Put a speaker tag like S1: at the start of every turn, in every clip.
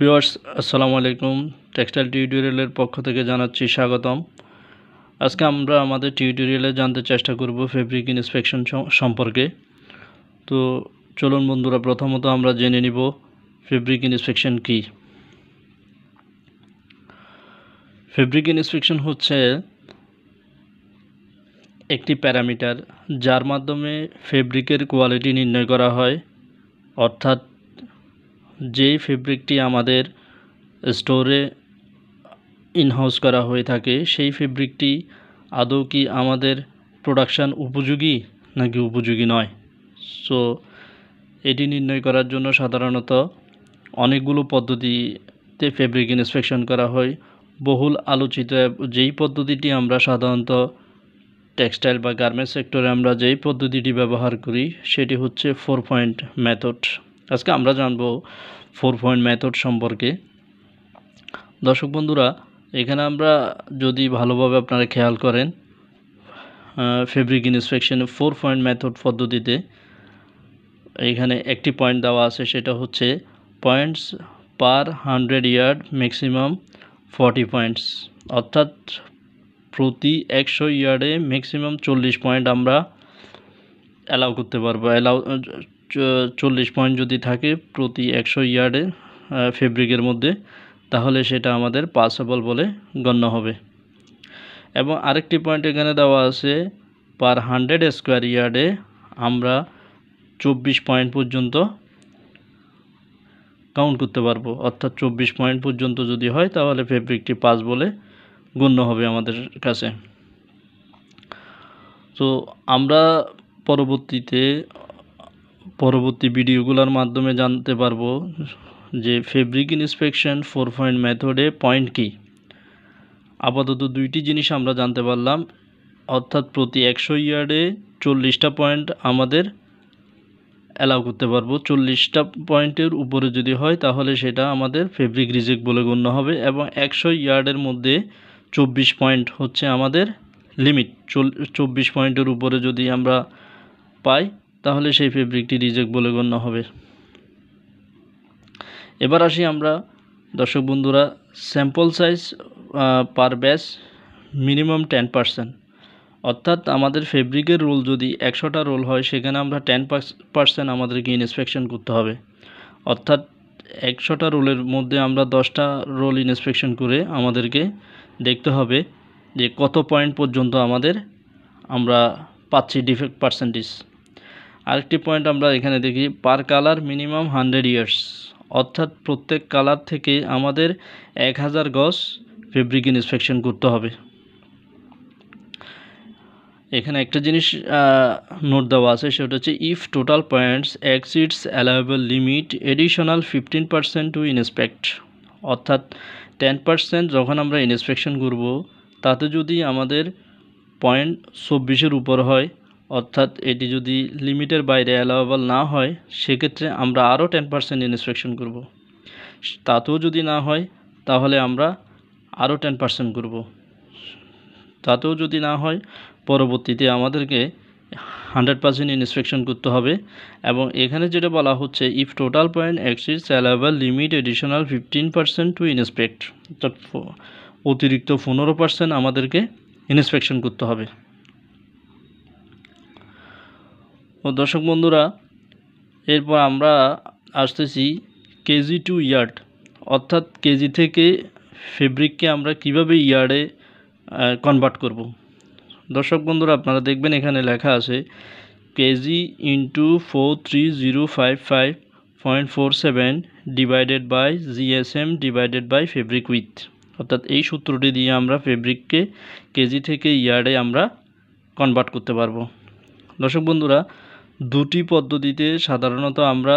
S1: Viewers আসসালামু আলাইকুম textile টিউটোরিয়ালের পক্ষ থেকে জানাচ্ছি স্বাগতম আজকে আমরা আমাদের টিউটোরিয়ালে জানতে চেষ্টা করব ফেব্রিক ইন্সপেকশন সম্পর্কে তো চলুন বন্ধুরা প্রথমত আমরা জেনে নিব ফেব্রিক ইন্সপেকশন কি ফেব্রিক ইন্সপেকশন হচ্ছে একটি প্যারামিটার যার মাধ্যমে ফেব্রিকের কোয়ালিটি নির্ণয় করা হয় অর্থাৎ যেই ফেব্রিকটি আমাদের স্টোরে ইনহাউস করা হয়ে থাকে সেই ফেব্রিকটি আদৌ কি আমাদের প্রোডাকশান উপযোগী নাকি উপযোগী নয় সো এটি নির্ণয় করার জন্য সাধারণত অনেকগুলো পদ্ধতিতে ফেব্রিক ইন্সপেকশন করা হয় বহুল আলোচিত যেই পদ্ধতিটি আমরা সাধারণত টেক্সটাইল বা গার্মেন্টস সেক্টরে আমরা যেই পদ্ধতিটি ব্যবহার করি সেটি হচ্ছে ফোর পয়েন্ট মেথড আজকে আমরা জানব ফোর পয়েন্ট মেথড সম্পর্কে দর্শক বন্ধুরা এখানে আমরা যদি ভালোভাবে আপনারা খেয়াল করেন ফেব্রিক ইন্সপেকশনে ফোর পয়েন্ট মেথড পদ্ধতিতে এখানে একটি পয়েন্ট দেওয়া আছে সেটা হচ্ছে points per hundred yard maximum forty points অর্থাৎ প্রতি একশো ইয়ার্ডে ম্যাক্সিমাম চল্লিশ পয়েন্ট আমরা অ্যালাউ করতে পারবো অ্যালাউ চল্লিশ পয়েন্ট যদি থাকে প্রতি একশো ইয়ার্ডে ফেব্রিকের মধ্যে তাহলে সেটা আমাদের পাসেবল বলে গণ্য হবে এবং আরেকটি পয়েন্ট এখানে দেওয়া আছে পার হান্ড্রেড স্কোয়ার ইয়ার্ডে আমরা চব্বিশ পয়েন্ট পর্যন্ত কাউন্ট করতে পারবো অর্থাৎ চব্বিশ পয়েন্ট পর্যন্ত যদি হয় তাহলে ফেব্রিকটি পাস বলে গণ্য হবে আমাদের কাছে তো আমরা পরবর্তীতে পরবর্তী ভিডিওগুলোর মাধ্যমে জানতে পারবো যে ফেব্রিক ইন্সপেকশন ফোর পয়েন্ট মেথডে পয়েন্ট কী আপাতত দুইটি জিনিস আমরা জানতে পারলাম অর্থাৎ প্রতি একশো ইয়ার্ডে চল্লিশটা পয়েন্ট আমাদের অ্যালাউ করতে পারবো চল্লিশটা পয়েন্টের উপরে যদি হয় তাহলে সেটা আমাদের ফেব্রিক রিজেক্ট বলে গণ্য হবে এবং একশো ইয়ার্ডের মধ্যে চব্বিশ পয়েন্ট হচ্ছে আমাদের লিমিট চব্বিশ পয়েন্টের উপরে যদি আমরা পাই তাহলে সেই ফেব্রিকটি রিজেক্ট বলে গণ্য হবে এবার আসি আমরা দর্শক বন্ধুরা sample size per batch minimum ten percent অর্থাৎ আমাদের ফেব্রিকের রোল যদি একশোটা রোল হয় সেখানে আমরা টেন পার্সেন্ট আমাদেরকে ইনস্পেকশন করতে হবে অর্থাৎ একশোটা রোলের মধ্যে আমরা দশটা রোল ইনস্পেকশন করে আমাদেরকে দেখতে হবে যে কত পয়েন্ট পর্যন্ত আমাদের আমরা পাচ্ছি ডিফেক্ট পার্সেন্টেজ আরেকটি পয়েন্ট আমরা এখানে দেখি per colour minimum hundred years অর্থাৎ প্রত্যেক কালার থেকে আমাদের এক হাজার গজ ফেব্রিক ইনস্পেকশন করতে হবে এখানে একটা জিনিস নোট দেওয়া আছে সেটা হচ্ছে if total points exceeds allowable limit additional fifteen percent to inspect অর্থাৎ টেন পার্সেন্ট যখন আমরা ইনস্পেকশন করব তাতে যদি আমাদের পয়েন্ট চব্বিশের উপর হয় অর্থাৎ এটি যদি লিমিটের বাইরে অ্যালাওয়েবল না হয় সেক্ষেত্রে আমরা আরও টেন পার্সেন্ট ইনস্পেকশন করব তাতেও যদি না হয় তাহলে আমরা আরও টেন পার্সেন্ট করবো তাতেও যদি না হয় পরবর্তীতে আমাদেরকে হান্ড্রেড পার্সেন্ট ইনস্পেকশন করতে হবে এবং এখানে যেটা বলা হচ্ছে if total point exceeds allowable limit additional fifteen percent to inspect অর্থাৎ অতিরিক্ত পনেরো পার্সেন্ট আমাদেরকে ইনস্পেকশন করতে হবে ও দর্শক বন্ধুরা এরপর আমরা আসতেছি কেজি টু ইয়ার্ড অর্থাৎ কেজি থেকে ফেব্রিককে আমরা কিভাবে ইয়ার্ডে কনভার্ট করব। দর্শক বন্ধুরা আপনারা দেখবেন এখানে লেখা আছে KG into four three zero five five point four seven divided by GSM divided by fabric width অর্থাৎ এই সূত্রটি দিয়ে আমরা ফেব্রিককে কেজি থেকে ইয়ার্ডে আমরা কনভার্ট করতে পারবো দর্শক বন্ধুরা দুটি পদ্ধতিতে সাধারণত আমরা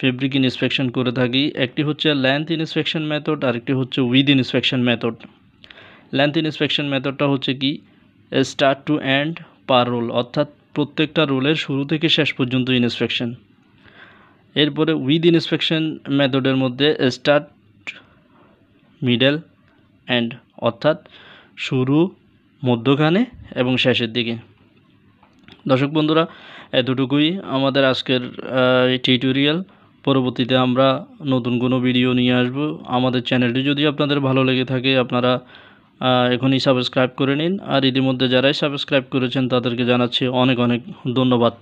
S1: ফেব্রিক ইনস্পেকশন করে থাকি একটি হচ্ছে ল্যান্থ ইনস্পেকশন মেথড আরেকটি হচ্ছে width inspection method length inspection মেথডটা হচ্ছে কি start to end per roll অর্থাৎ প্রত্যেকটা রোলের শুরু থেকে শেষ পর্যন্ত ইনস্পেকশন এরপরে উইথ ইনস্পেকশন মেথডের মধ্যে স্টার্ট মিডল এন্ড অর্থাৎ শুরু মধ্যখানে এবং শেষের দিকে দর্শক বন্ধুরা এতটুকুই আমাদের আজকের টিউটোরিয়াল পরবর্তীতে আমরা নতুন কোনো ভিডিও নিয়ে আসব আমাদের চ্যানেলটি যদি আপনাদের ভালো লেগে থাকে আপনারা এখনই সাবস্ক্রাইব করে নিন আর ইতিমধ্যে যারাই সাবস্ক্রাইব করেছেন তাদেরকে জানাচ্ছি অনেক অনেক ধন্যবাদ